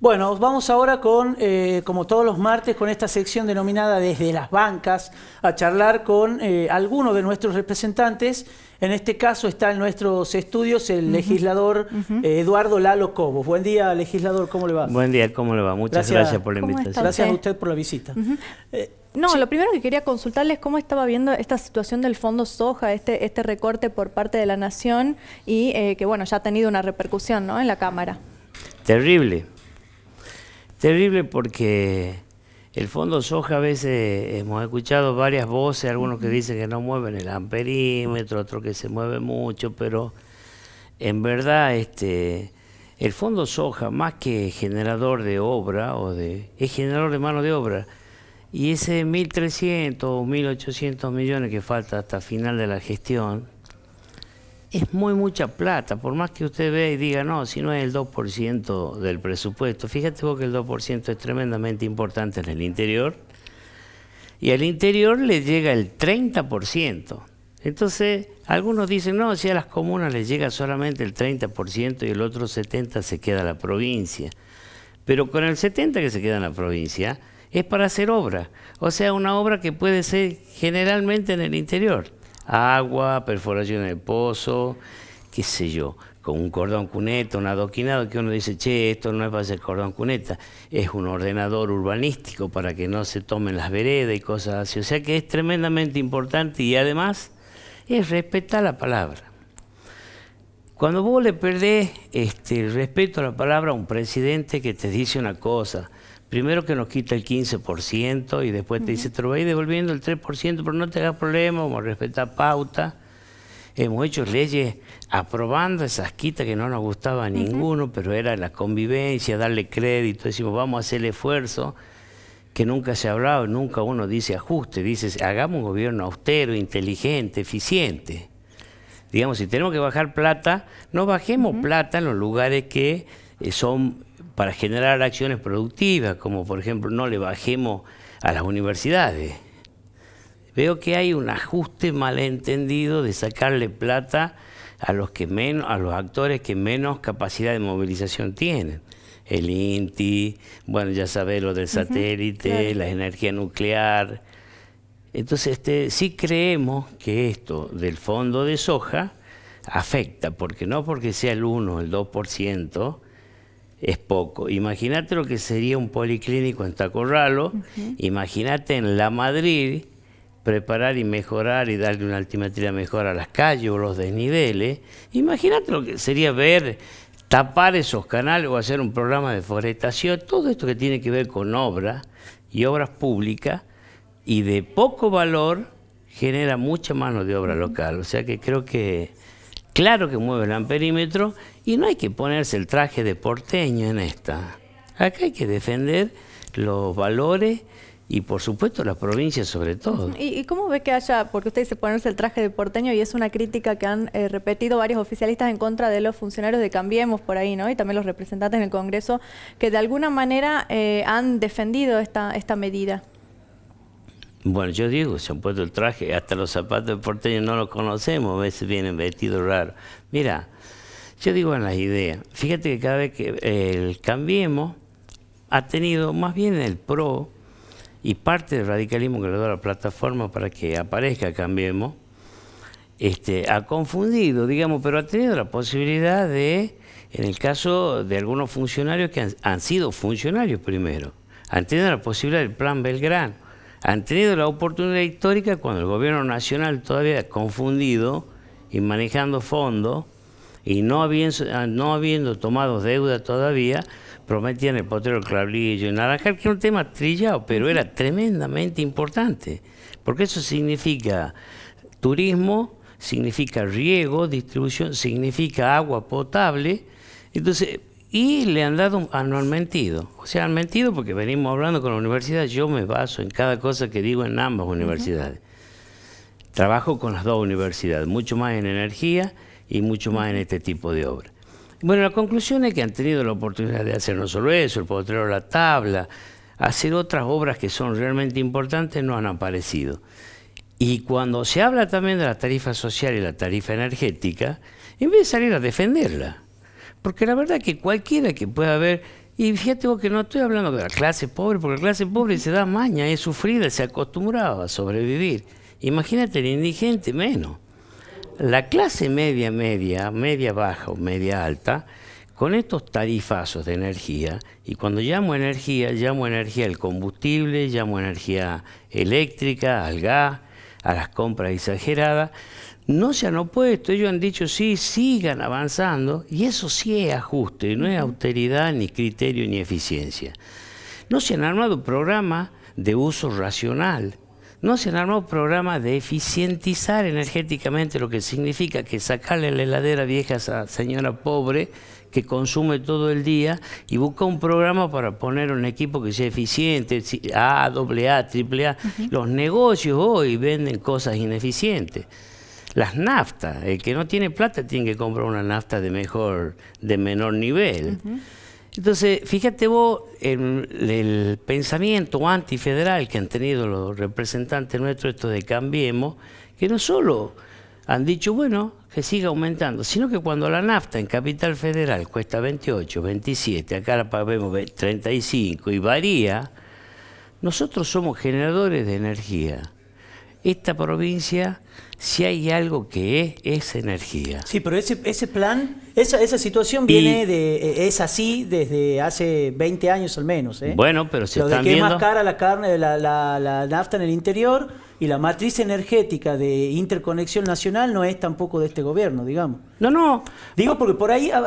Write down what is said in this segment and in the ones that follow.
Bueno, vamos ahora con, eh, como todos los martes, con esta sección denominada Desde las Bancas, a charlar con eh, alguno de nuestros representantes. En este caso está en nuestros estudios el legislador eh, Eduardo Lalo Cobos. Buen día, legislador, ¿cómo le va? Buen día, ¿cómo le va? Muchas gracias, por la invitación. Gracias a usted por la visita. No, lo primero que quería consultarles es cómo estaba viendo esta situación del fondo soja, este, este recorte por parte de la nación y que bueno, ya ha tenido una repercusión ¿no? en la Cámara. Terrible, Terrible porque el fondo soja a veces hemos escuchado varias voces, algunos que dicen que no mueven el amperímetro, otros que se mueve mucho, pero en verdad este el fondo soja más que generador de obra o de es generador de mano de obra y ese 1300 o 1800 millones que falta hasta final de la gestión es muy mucha plata, por más que usted vea y diga, no, si no es el 2% del presupuesto. Fíjate vos que el 2% es tremendamente importante en el interior y al interior le llega el 30%. Entonces, algunos dicen, no, si a las comunas les llega solamente el 30% y el otro 70% se queda a la provincia. Pero con el 70% que se queda en la provincia es para hacer obra, o sea, una obra que puede ser generalmente en el interior agua, perforación del pozo, qué sé yo, con un cordón cuneta, un adoquinado, que uno dice, che, esto no es para ser cordón cuneta, es un ordenador urbanístico para que no se tomen las veredas y cosas así. O sea que es tremendamente importante y además es respetar la palabra. Cuando vos le perdés este, el respeto a la palabra a un presidente que te dice una cosa, primero que nos quita el 15% y después te dice, te lo voy devolviendo el 3%, pero no te hagas problema, vamos a respetar pauta. Hemos hecho leyes aprobando esas quitas que no nos gustaba a ninguno, pero era la convivencia, darle crédito, decimos, vamos a hacer el esfuerzo que nunca se ha hablado, nunca uno dice ajuste, dices, hagamos un gobierno austero, inteligente, eficiente. Digamos, si tenemos que bajar plata, no bajemos plata en los lugares que eh, son para generar acciones productivas, como por ejemplo no le bajemos a las universidades. Veo que hay un ajuste malentendido de sacarle plata a los que menos, a los actores que menos capacidad de movilización tienen. El INTI, bueno, ya sabés lo del satélite, la energía nuclear. Entonces, este, sí creemos que esto del fondo de soja afecta, porque no porque sea el 1 el 2%, es poco. Imagínate lo que sería un policlínico en Tacorralo, imagínate en La Madrid preparar y mejorar y darle una altimetría mejor a las calles o los desniveles. Imagínate lo que sería ver tapar esos canales o hacer un programa de forestación, todo esto que tiene que ver con obras y obras públicas y de poco valor genera mucha mano de obra local. O sea que creo que, claro que mueve el amperímetro y no hay que ponerse el traje de porteño en esta. Acá hay que defender los valores y por supuesto las provincias sobre todo. ¿Y, cómo ve que haya, porque usted dice ponerse el traje de porteño y es una crítica que han eh, repetido varios oficialistas en contra de los funcionarios de Cambiemos por ahí, ¿no? Y también los representantes en el Congreso que de alguna manera eh, han defendido esta, esta medida. Bueno, yo digo, se han puesto el traje, hasta los zapatos de porteño no los conocemos, a veces vienen vestidos raros. Mira, yo digo en las ideas. Fíjate que cada vez que eh, el Cambiemos ha tenido, más bien el PRO y parte del radicalismo que le da la plataforma para que aparezca Cambiemos, este, ha confundido, digamos, pero ha tenido la posibilidad de, en el caso de algunos funcionarios que han, sido funcionarios primero, han tenido la posibilidad del plan Belgrano, han tenido la oportunidad histórica cuando el gobierno nacional todavía ha confundido y manejando fondos, y ah, no habiendo, tomado deuda todavía, prometían el potrero clavillo y naranjal, que era un tema trillado, pero era tremendamente importante, porque eso significa turismo, significa riego, distribución, significa agua potable, entonces, y le han dado, han mentido, o sea, han mentido porque venimos hablando con la universidad, yo me baso en cada cosa que digo en ambas universidades. Trabajo con las dos universidades, mucho más en energía, y mucho más en este tipo de obras. Bueno, la conclusión es que han tenido la oportunidad de hacer no solo eso, el potrero la tabla, hacer otras obras que son realmente importantes no han aparecido. Y cuando se habla también de la tarifa social y la tarifa energética, en vez de salir a defenderla, porque la verdad es que cualquiera que pueda ver, y fíjate que no estoy hablando de la clase pobre, porque la clase pobre se da maña, es sufrida, se acostumbraba a sobrevivir. Imagínate el indigente menos la clase media, media, media baja o media alta, con estos tarifazos de energía, y cuando llamo energía, llamo energía al combustible, llamo energía eléctrica, al gas, a las compras exageradas, no se han opuesto, ellos han dicho sí, sigan avanzando, y eso sí es ajuste, no es austeridad, ni criterio, ni eficiencia. No se han armado programas de uso racional, no se armó armado programas de eficientizar energéticamente, lo que significa que sacarle la heladera vieja a esa señora pobre que consume todo el día y busca un programa para poner un equipo que sea eficiente, A, AA, AAA, A. Los negocios hoy venden cosas ineficientes. Las naftas, el que no tiene plata tiene que comprar una nafta de mejor, de menor nivel. Entonces, fíjate vos en el pensamiento antifederal que han tenido los representantes nuestros, estos de Cambiemos, que no solo han dicho, bueno, que siga aumentando, sino que cuando la nafta en Capital Federal cuesta 28, 27, acá la pagamos 35 y varía, nosotros somos generadores de energía. Esta provincia si hay algo que es, es energía. Sí, pero ese, ese plan, esa, esa situación viene de, e, es así desde hace 20 años al menos. ¿eh? Bueno, pero se Lo de que es más cara la carne, la, la, la, nafta en el interior y la matriz energética de interconexión nacional no es tampoco de este gobierno, digamos. No, no. Digo porque por ahí a,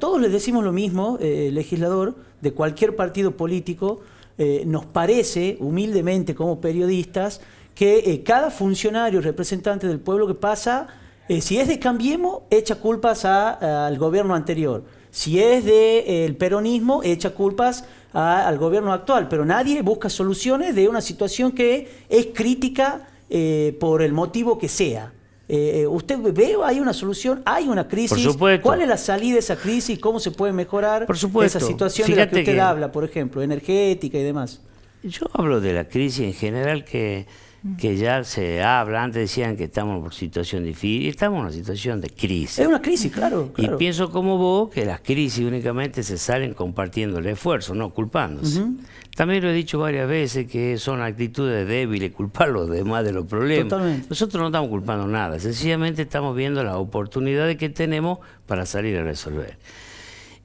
todos les decimos lo mismo, eh, legislador, de cualquier partido político, eh, nos parece humildemente como periodistas que eh, cada funcionario representante del pueblo que pasa, eh, si es de Cambiemos, echa culpas al gobierno anterior. Si es del de, eh, el peronismo, echa culpas al gobierno actual. Pero nadie busca soluciones de una situación que es crítica por el motivo que sea. ¿Usted ve, o hay una solución? ¿Hay una crisis? ¿Cuál es la salida de esa crisis? ¿Cómo se puede mejorar esa situación de la que usted habla, por ejemplo, energética y demás? Yo hablo de la crisis en general que que ya se habla, antes decían que estamos en una situación difícil, estamos en una situación de crisis. Es una crisis, claro. Y pienso como vos que las crisis únicamente se salen compartiendo el esfuerzo, no culpándose. También lo he dicho varias veces que son actitudes débiles culpar a los demás de los problemas. Nosotros no estamos culpando nada, sencillamente estamos viendo las oportunidades que tenemos para salir a resolver.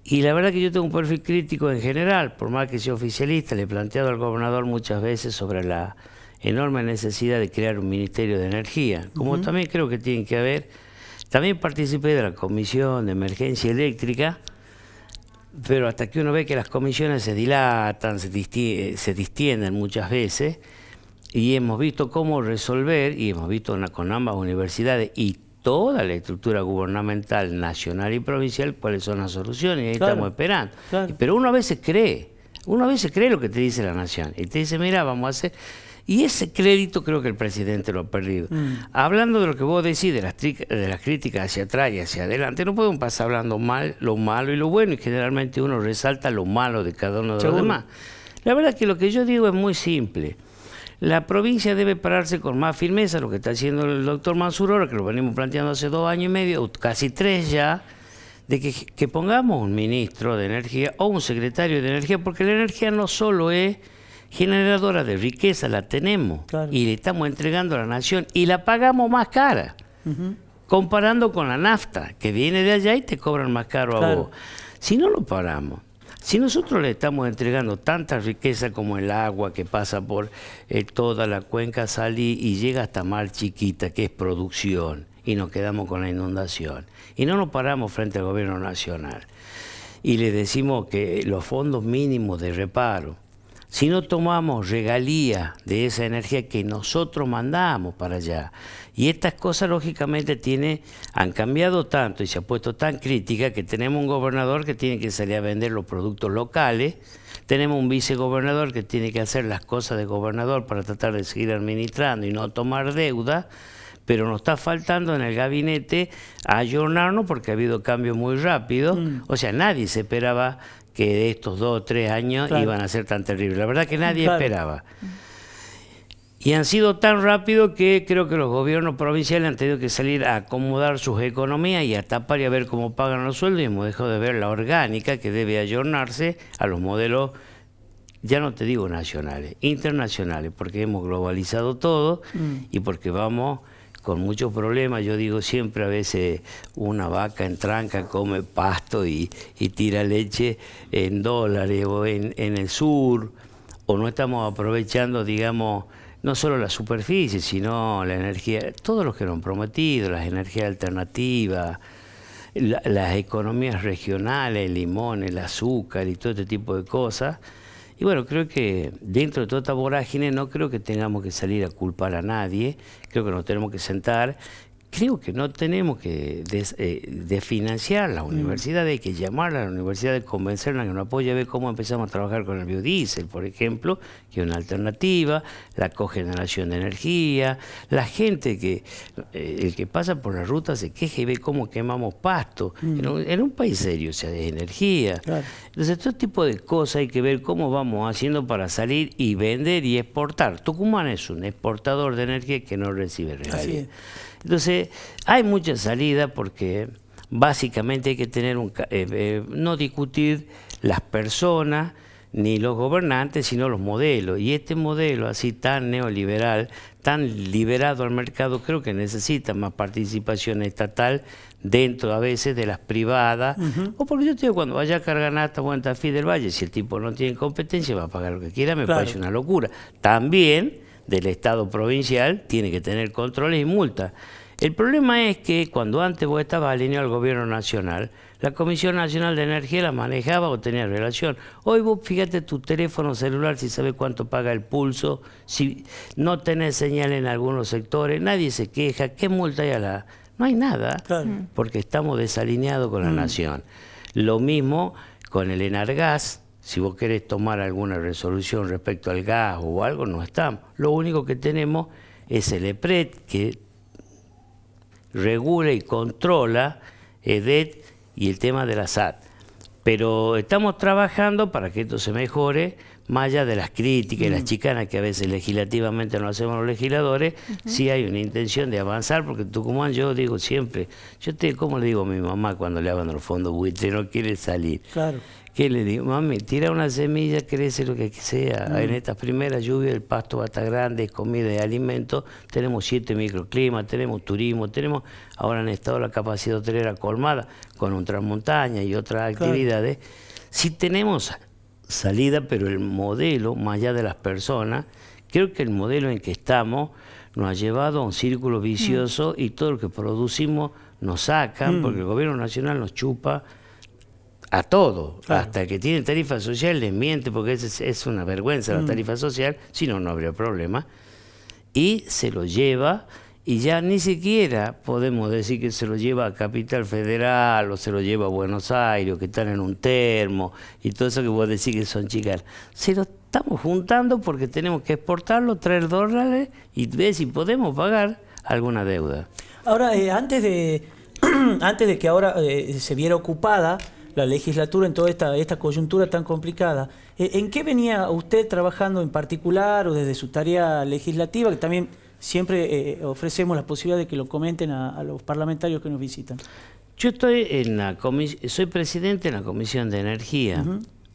Y la verdad que yo tengo un perfil crítico en general, por más que sea oficialista, le he planteado al gobernador muchas veces sobre la enorme necesidad de crear un Ministerio de Energía, como también creo que tiene que haber. También participé de la Comisión de Emergencia Eléctrica, pero hasta que uno ve que las comisiones se dilatan, se, distienden muchas veces, y hemos visto cómo resolver, y hemos visto con ambas universidades y toda la estructura gubernamental nacional y provincial cuáles son las soluciones, y ahí estamos esperando. Pero uno a veces cree, uno a veces cree lo que te dice la nación, y te dice, mira, vamos a hacer... Y ese crédito creo que el presidente lo ha perdido. Mm. Hablando de lo que vos decís, de las, de las críticas hacia atrás y hacia adelante, no podemos pasar hablando mal lo malo y lo bueno, y generalmente uno resalta lo malo de cada uno de los demás. La verdad que lo que yo digo es muy simple. La provincia debe pararse con más firmeza, lo que está haciendo el doctor Mansurora, que lo venimos planteando hace dos años y medio, casi tres ya, de que pongamos un ministro de energía o un secretario de energía, porque la energía no solo es generadora de riqueza la tenemos y le estamos entregando a la nación y la pagamos más cara, comparando con la nafta, que viene de allá y te cobran más caro a vos. Si no lo paramos, si nosotros le estamos entregando tanta riqueza como el agua que pasa por eh, toda la cuenca Salí y llega hasta Mar Chiquita, que es producción, y nos quedamos con la inundación, y no nos paramos frente al gobierno nacional, y le decimos que los fondos mínimos de reparo, si no tomamos regalía de esa energía que nosotros mandamos para allá, y estas cosas lógicamente han cambiado tanto y se ha puesto tan crítica que tenemos un gobernador que tiene que salir a vender los productos locales, tenemos un vicegobernador que tiene que hacer las cosas de gobernador para tratar de seguir administrando y no tomar deuda, pero nos está faltando en el gabinete ayornarnos porque ha habido cambios muy rápidos. Mm. O sea, nadie se esperaba que de estos dos o tres años iban a ser tan terribles. La verdad que nadie esperaba. Y han sido tan rápido que creo que los gobiernos provinciales han tenido que salir a acomodar sus economías y a tapar y a ver cómo pagan los sueldos y hemos dejado de ver la orgánica que debe ayornarse a los modelos, ya no te digo nacionales, internacionales, porque hemos globalizado todo mm. y porque vamos con muchos problemas. Yo digo siempre, a veces una vaca en tranca come pasto y, tira leche en dólares o en, el sur, o no estamos aprovechando, digamos, no solo la superficie, sino la energía, todos los que nos han prometido, las energías alternativas, las economías regionales, el limón, el azúcar y todo este tipo de cosas. Y bueno, creo que dentro de toda esta vorágine no creo que tengamos que salir a culpar a nadie, creo que nos tenemos que sentar creo que no tenemos que eh, desfinanciar la mm. universidad, hay que llamar a la universidad, convencerla que nos apoye, a ver cómo empezamos a trabajar con el biodiesel, por ejemplo, que es una alternativa, la cogeneración de energía, la gente que, eh, el que pasa por las rutas se queje y ve cómo quemamos pasto, mm. en, un, país serio, o sea, de energía. Entonces, todo tipo de cosas hay que ver cómo vamos haciendo para salir y vender y exportar. Tucumán es un exportador de energía que no recibe regalías. Entonces, hay mucha salida porque básicamente hay que tener un, eh, eh, no discutir las personas ni los gobernantes, sino los modelos. Y este modelo así tan neoliberal, tan liberado al mercado, creo que necesita más participación estatal dentro a veces de las privadas. O porque yo te digo, cuando vaya a hasta o a del Valle, si el tipo no tiene competencia, va a pagar lo que quiera, me parece una locura. También del Estado provincial tiene que tener controles y multas. El problema es que cuando antes vos estabas alineado al gobierno nacional, la Comisión Nacional de Energía la manejaba o tenía relación. Hoy vos fíjate tu teléfono celular si sabes cuánto paga el pulso, si no tenés señal en algunos sectores, nadie se queja, ¿qué multa hay a la...? No hay nada, porque estamos desalineados con la mm. nación. Lo mismo con el Enargas, si vos querés tomar alguna resolución respecto al gas o algo, no estamos. Lo único que tenemos es el EPRED que regula y controla EDET y el tema de la SAT. Pero estamos trabajando para que esto se mejore, más allá de las críticas y las mm. chicanas que a veces legislativamente no hacemos los legisladores, si hay una intención de avanzar, porque Tucumán yo digo siempre, yo te, ¿cómo le digo a mi mamá cuando le hablan los fondos buitre? No quiere salir. Claro que le digo, mami, tira una semilla, crece lo que sea. Mm. En estas primeras lluvias el pasto va a estar grande, comida y alimento. Tenemos siete microclimas, tenemos turismo, tenemos ahora en estado la capacidad hotelera colmada con un transmontaña y otras actividades. Si tenemos salida, pero el modelo, más allá de las personas, creo que el modelo en que estamos nos ha llevado a un círculo mm. vicioso y todo lo que producimos nos sacan, mm. porque el gobierno nacional nos chupa a todo. Hasta que tiene tarifa social les miente porque es, es una vergüenza la mm. tarifa social, si no, no habría problema. Y se lo lleva y ya ni siquiera podemos decir que se lo lleva a Capital Federal o se lo lleva a Buenos Aires, que están en un termo y todo eso que vos decís que son chicas. Se lo estamos juntando porque tenemos que exportarlo, traer dólares y ver si podemos pagar alguna deuda. Ahora, eh, antes, de, antes de que ahora eh, se viera ocupada, la legislatura en toda esta, esta coyuntura tan complicada. Eh, ¿En qué venía usted trabajando en particular o desde su tarea legislativa, que también siempre eh, eh, ofrecemos la posibilidad de que lo comenten a, los parlamentarios que nos visitan? Yo estoy en la soy presidente de la Comisión de Energía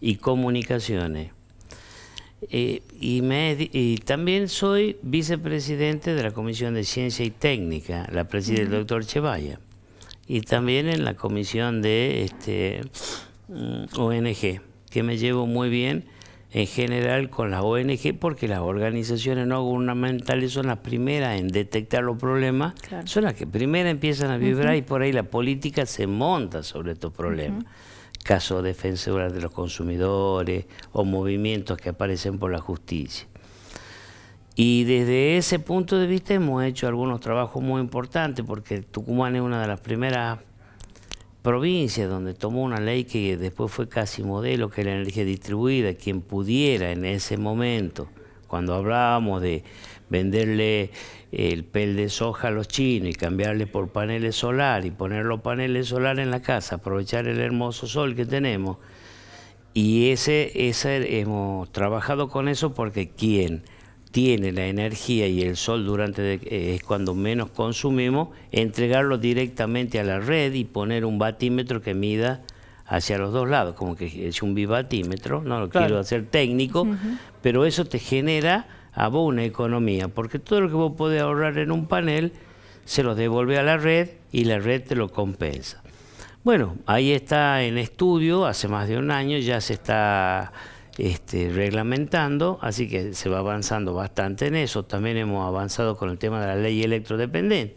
y Comunicaciones. y, me, y también soy vicepresidente de la Comisión de Ciencia y Técnica, la preside el doctor Chevalla y también en la comisión de este, mm, ONG, que me llevo muy bien en general con las ONG, porque las organizaciones no gubernamentales son las primeras en detectar los problemas, son las que primero empiezan a vibrar y por ahí la política se monta sobre estos problemas. Casos Caso defensoras de los consumidores o movimientos que aparecen por la justicia. Y desde ese punto de vista hemos hecho algunos trabajos muy importantes, porque Tucumán es una de las primeras provincias donde tomó una ley que después fue casi modelo, que la energía distribuida, quien pudiera en ese momento, cuando hablábamos de venderle eh, el pel de soja a los chinos y cambiarle por paneles solares y poner los paneles solar en la casa, aprovechar el hermoso sol que tenemos. Y ese, ese hemos trabajado con eso porque quien tiene la energía y el sol durante eh, es cuando menos consumimos, entregarlo directamente a la red y poner un batímetro que mida hacia los dos lados, como que es un bivatímetro... no lo quiero hacer técnico, pero eso te genera a vos una economía, porque todo lo que vos podés ahorrar en un panel se los devuelve a la red y la red te lo compensa. Bueno, ahí está en estudio, hace más de un año ya se está este, reglamentando, así que se va avanzando bastante en eso. También hemos avanzado con el tema de la ley electrodependiente,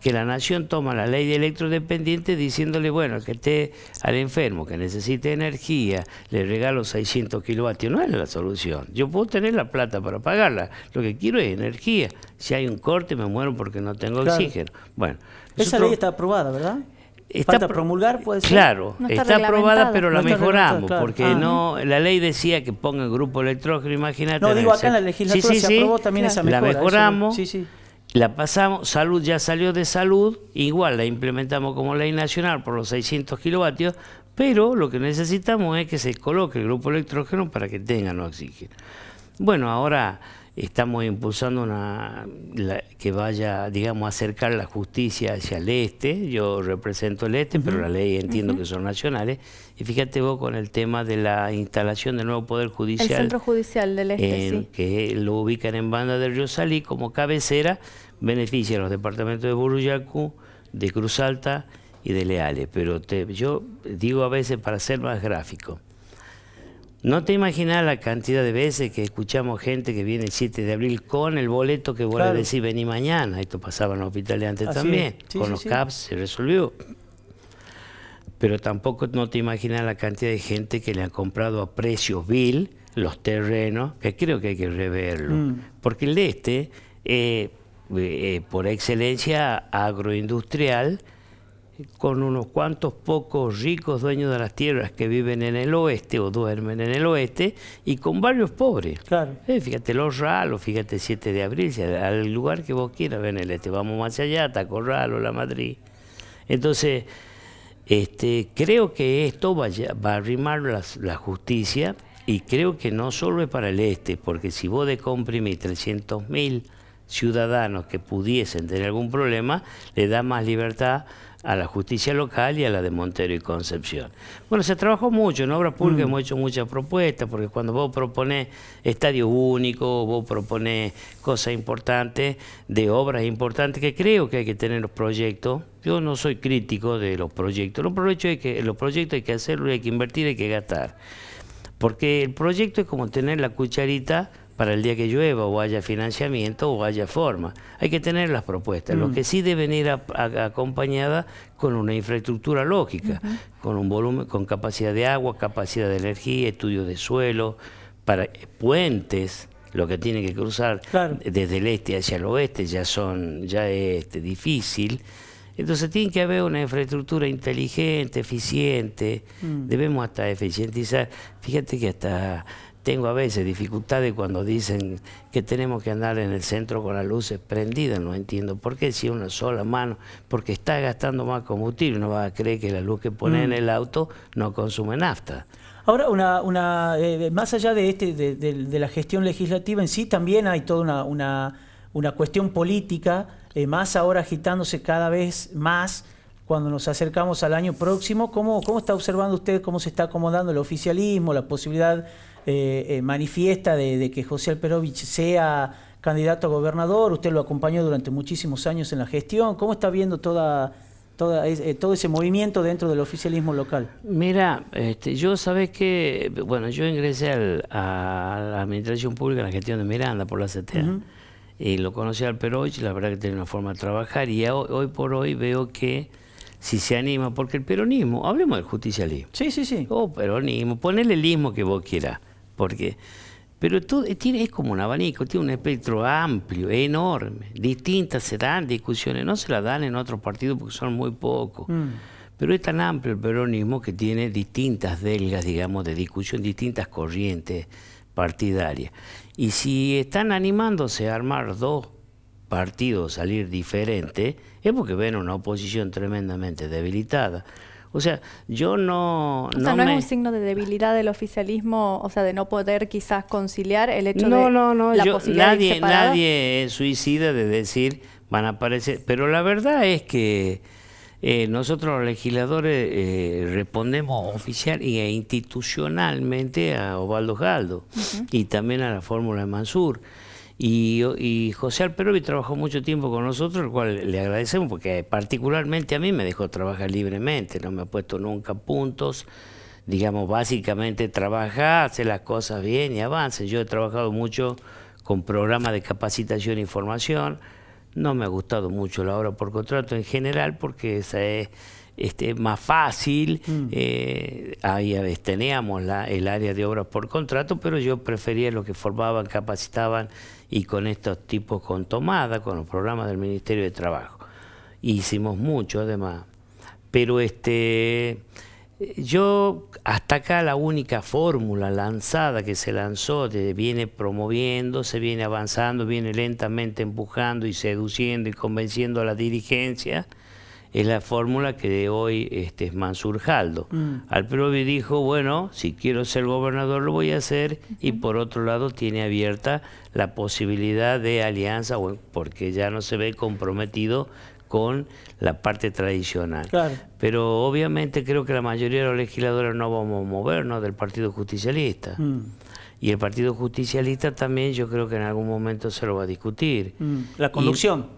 que la nación toma la ley electrodependiente diciéndole, bueno, que esté al enfermo, que necesite energía, le regalo 600 kilovatios, no es la solución. Yo puedo tener la plata para pagarla, lo que quiero es energía. Si hay un corte me muero porque no tengo oxígeno. Bueno, esa ley está aprobada, ¿verdad? Está promulgar, puede ser. Claro, está, aprobada, pero la mejoramos, porque ah. no la ley decía que ponga el grupo electrógeno, imagínate. No, digo, acá en la legislatura se aprobó también esa mejora. La mejoramos, la pasamos, salud ya salió de salud, igual la implementamos como ley nacional por los 600 kilovatios, pero lo que necesitamos es que se coloque el grupo electrógeno para que tengan oxígeno. Bueno, ahora estamos impulsando una que vaya, digamos, a acercar la justicia hacia el este. Yo represento el este, pero la ley entiendo que son nacionales. Y fíjate vos con el tema de la instalación del nuevo Poder Judicial. El Centro Judicial del Este, sí. Que lo ubican en Banda del Río Salí como cabecera, beneficia a los departamentos de Buruyacu, de Cruz Alta y de Leales. Pero yo digo a veces, para ser más gráfico, no te imaginas la cantidad de veces que escuchamos gente que viene el 7 de abril con el boleto que vuelve a decir vení mañana. Esto pasaba en los hospitales antes también. con los CAPS se resolvió. Pero tampoco no te imaginas la cantidad de gente que le ha comprado a precios vil los terrenos, que creo que hay que reverlo. Mm. Porque el de este, eh, eh, por excelencia agroindustrial, con unos cuantos pocos ricos dueños de las tierras que viven en el oeste o duermen en el oeste y con varios pobres. Claro. Eh, fíjate Los Ralos, fíjate 7 de abril, al lugar que vos quieras, ven el este, vamos más allá, Tacorralo, La Madrid. Entonces, este, creo que esto va, a arrimar la, la, justicia y creo que no solo es para el este, porque si vos decomprimís 300.000 ciudadanos que pudiesen tener algún problema, le da más libertad a la justicia local y a la de Montero y Concepción. Bueno, se trabajó mucho, en obras públicas, mm. hemos hecho muchas propuestas, porque cuando vos proponés estadio único, vos proponés cosas importantes, de obras importantes, que creo que hay que tener los proyectos. Yo no soy crítico de los proyectos, los, proyectos hay que, los proyectos hay que hacerlo, hay que invertir, hay que gastar. Porque el proyecto es como tener la cucharita para el día que llueva o haya financiamiento o haya forma. Hay que tener las propuestas, lo mm. que sí deben ir acompañadas acompañada con una infraestructura lógica, con un volumen, con capacidad de agua, capacidad de energía, estudio de suelo, para eh, puentes lo que tiene que cruzar desde el este hacia el oeste ya son ya es este, difícil entonces tiene que haber una infraestructura inteligente eficiente mm. debemos hasta eficientizar fíjate que hasta tengo a veces dificultades cuando dicen que tenemos que andar en el centro con las luces prendidas, no entiendo por qué, si una sola mano, porque está gastando más combustible, no va a creer que la luz que pone en mm. el auto no consume nafta. Ahora, una, una eh, más allá de, este, de, la gestión legislativa en sí, también hay toda una, una, cuestión política, eh, más ahora agitándose cada vez más cuando nos acercamos al año próximo. ¿Cómo, ¿Cómo está observando usted cómo se está acomodando el oficialismo, la posibilidad eh, eh, manifiesta de, que José Alperovich sea candidato a gobernador, usted lo acompañó durante muchísimos años en la gestión, ¿cómo está viendo toda, eh, todo ese movimiento dentro del oficialismo local? Mira, este, yo sabes que, bueno, yo ingresé a la Administración Pública en la gestión de Miranda por la CTA. Y lo conocí al Perovich, la verdad que tiene una forma de trabajar y hoy, por hoy veo que si se anima, porque el peronismo, hablemos del justicialismo. Sí, sí, sí. oh, peronismo, ponele el ismo que vos quieras porque pero es como un abanico, tiene un espectro amplio, enorme. Distintas se dan discusiones, no se las dan en otros partidos porque son muy pocos. Mm. Pero es tan amplio el peronismo que tiene distintas delgas, digamos, de discusión, distintas corrientes partidarias. Y si están animándose a armar dos partidos, salir diferentes, es porque ven una oposición tremendamente debilitada. O sea, yo no... O sea, no, es un signo de debilidad del oficialismo, o sea, de no poder quizás conciliar el hecho de no, la posibilidad nadie, Nadie es suicida de decir van a aparecer, pero la verdad es que eh, nosotros los legisladores eh, respondemos oficial e institucionalmente a Ovaldo Galdo y también a la fórmula de Mansur. Y, José Alperovi trabajó mucho tiempo con nosotros, el cual le agradecemos porque particularmente a mí me dejó trabajar libremente, no me ha puesto nunca puntos. Digamos, básicamente trabaja, hace las cosas bien y avance. Yo he trabajado mucho con programas de capacitación e información. No me ha gustado mucho la obra por contrato en general porque esa es este, más fácil. Mm. Eh, ahí a veces teníamos el área de obras por contrato, pero yo prefería lo que formaban, capacitaban y con estos tipos con tomada, con los programas del Ministerio de Trabajo. Hicimos mucho además. Pero este yo hasta acá la única fórmula lanzada que se lanzó, viene promoviendo, se viene avanzando, viene lentamente empujando y seduciendo y convenciendo a la dirigencia, es la fórmula que de hoy este, es Mansur Jaldo. Mm. Al Probi dijo, bueno, si quiero ser gobernador lo voy a hacer y por otro lado tiene abierta la posibilidad de alianza porque ya no se ve comprometido con la parte tradicional. Pero obviamente creo que la mayoría de los legisladores no vamos a movernos del Partido Justicialista. Mm. Y el Partido Justicialista también yo creo que en algún momento se lo va a discutir. Mm. La conducción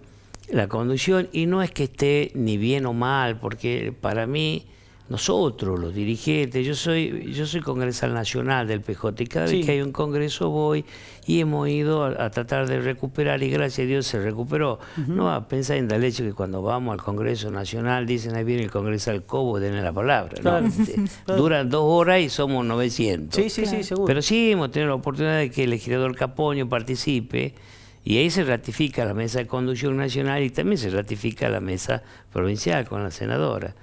la conducción y no es que esté ni bien o mal, porque para mí nosotros, los dirigentes, yo soy yo soy congresal nacional del PJ y cada vez que hay un congreso voy y hemos ido a, tratar de recuperar y gracias a Dios se recuperó. No a pensar en el hecho que cuando vamos al Congreso Nacional dicen ahí viene el congresal Cobo, denle la palabra. Este, duran dos horas y somos 900. Sí, sí, sí, seguro. Pero sí hemos tenido la oportunidad de que el legislador Capoño participe y ahí se ratifica la mesa de conducción nacional y también se ratifica la mesa provincial con la senadora.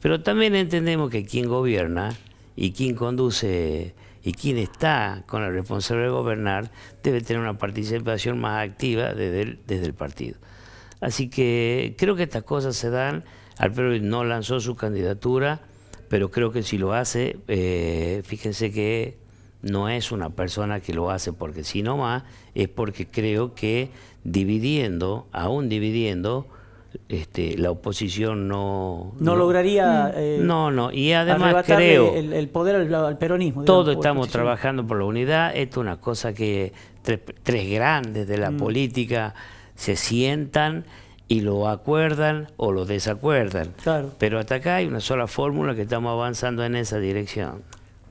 Pero también entendemos que quien gobierna y quien conduce y quien está con la responsabilidad de gobernar debe tener una participación más activa desde el, partido. Así que creo que estas cosas se dan. Alfredo no lanzó su candidatura, pero creo que si lo hace, eh, fíjense que no es una persona que lo hace porque si no más, es porque creo que dividiendo, aún dividiendo, este, la oposición no... No, lograría... Mm. Eh, no, no, y además creo... El, poder al, peronismo. Todos estamos trabajando por la unidad, esto es una cosa que tres, grandes de la mm. política se sientan y lo acuerdan o lo desacuerdan. Pero hasta acá hay una sola fórmula que estamos avanzando en esa dirección.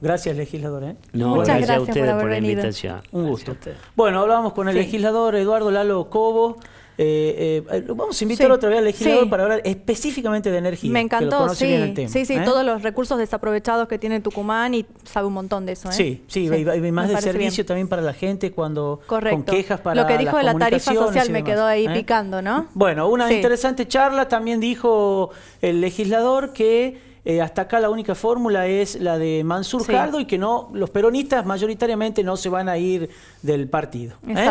Gracias, legislador. ¿eh? Muchas gracias, por, la invitación. Un gusto. Bueno, hablábamos con el legislador Eduardo Lalo Cobo. Eh, eh, vamos a invitar otra vez al legislador para hablar específicamente de energía. Me encantó, sí. sí, sí, todos los recursos desaprovechados que tiene Tucumán y sabe un montón de eso. Sí, sí, y, más de servicio también para la gente cuando Correcto. con quejas para Lo que dijo de la tarifa social me quedó ahí picando, ¿no? Bueno, una interesante charla también dijo el legislador que eh, hasta acá la única fórmula es la de Mansur Cardo y que no los peronistas mayoritariamente no se van a ir del partido. ¿eh?